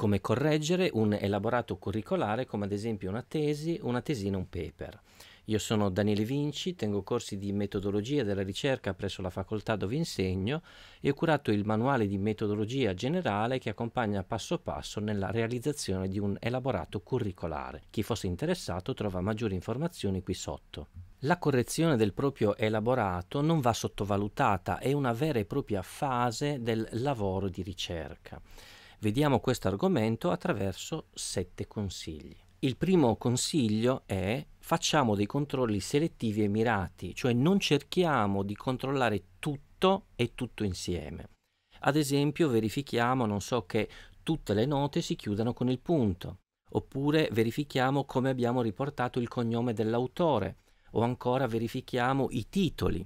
come correggere un elaborato curricolare come ad esempio una tesi, una tesina, un paper. Io sono Daniele Vinci, tengo corsi di metodologia della ricerca presso la facoltà dove insegno e ho curato il manuale di metodologia generale che accompagna passo passo nella realizzazione di un elaborato curricolare. Chi fosse interessato trova maggiori informazioni qui sotto. La correzione del proprio elaborato non va sottovalutata, è una vera e propria fase del lavoro di ricerca. Vediamo questo argomento attraverso sette consigli. Il primo consiglio è facciamo dei controlli selettivi e mirati, cioè non cerchiamo di controllare tutto e tutto insieme. Ad esempio verifichiamo, non so, che tutte le note si chiudano con il punto, oppure verifichiamo come abbiamo riportato il cognome dell'autore, o ancora verifichiamo i titoli,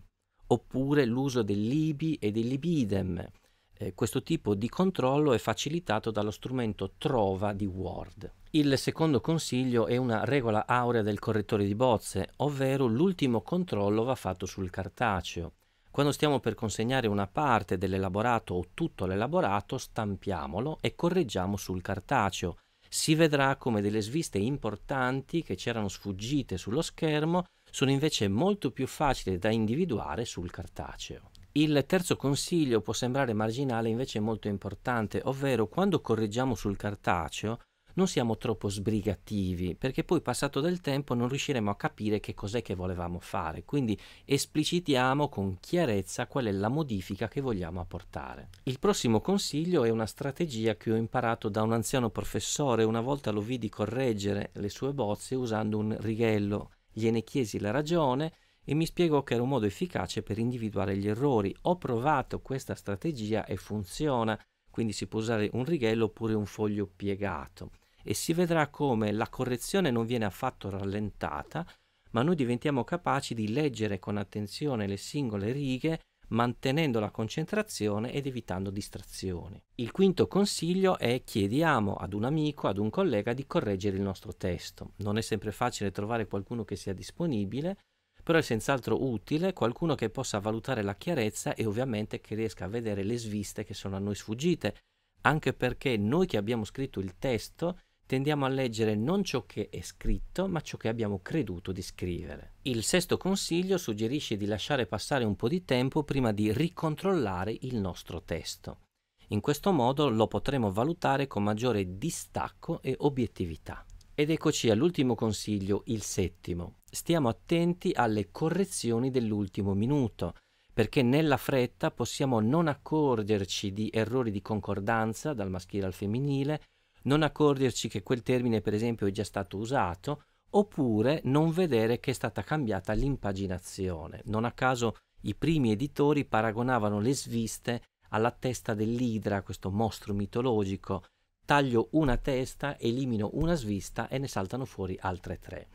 oppure l'uso del libi e del libidem, eh, questo tipo di controllo è facilitato dallo strumento Trova di Word. Il secondo consiglio è una regola aurea del correttore di bozze, ovvero l'ultimo controllo va fatto sul cartaceo. Quando stiamo per consegnare una parte dell'elaborato o tutto l'elaborato, stampiamolo e correggiamo sul cartaceo. Si vedrà come delle sviste importanti che c'erano sfuggite sullo schermo sono invece molto più facili da individuare sul cartaceo. Il terzo consiglio può sembrare marginale, invece è molto importante, ovvero quando correggiamo sul cartaceo non siamo troppo sbrigativi, perché poi passato del tempo non riusciremo a capire che cos'è che volevamo fare, quindi esplicitiamo con chiarezza qual è la modifica che vogliamo apportare. Il prossimo consiglio è una strategia che ho imparato da un anziano professore, una volta lo vidi correggere le sue bozze usando un righello, gliene chiesi la ragione, e mi spiegò che era un modo efficace per individuare gli errori. Ho provato questa strategia e funziona, quindi si può usare un righello oppure un foglio piegato e si vedrà come la correzione non viene affatto rallentata, ma noi diventiamo capaci di leggere con attenzione le singole righe mantenendo la concentrazione ed evitando distrazioni. Il quinto consiglio è chiediamo ad un amico, ad un collega di correggere il nostro testo. Non è sempre facile trovare qualcuno che sia disponibile, però è senz'altro utile qualcuno che possa valutare la chiarezza e ovviamente che riesca a vedere le sviste che sono a noi sfuggite, anche perché noi che abbiamo scritto il testo tendiamo a leggere non ciò che è scritto, ma ciò che abbiamo creduto di scrivere. Il sesto consiglio suggerisce di lasciare passare un po' di tempo prima di ricontrollare il nostro testo. In questo modo lo potremo valutare con maggiore distacco e obiettività. Ed eccoci all'ultimo consiglio, il settimo stiamo attenti alle correzioni dell'ultimo minuto, perché nella fretta possiamo non accorgerci di errori di concordanza dal maschile al femminile, non accorgerci che quel termine per esempio è già stato usato, oppure non vedere che è stata cambiata l'impaginazione. Non a caso i primi editori paragonavano le sviste alla testa dell'idra, questo mostro mitologico. Taglio una testa, elimino una svista e ne saltano fuori altre tre.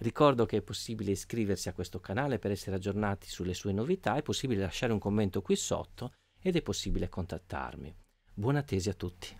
Ricordo che è possibile iscriversi a questo canale per essere aggiornati sulle sue novità, è possibile lasciare un commento qui sotto ed è possibile contattarmi. Buona tesi a tutti!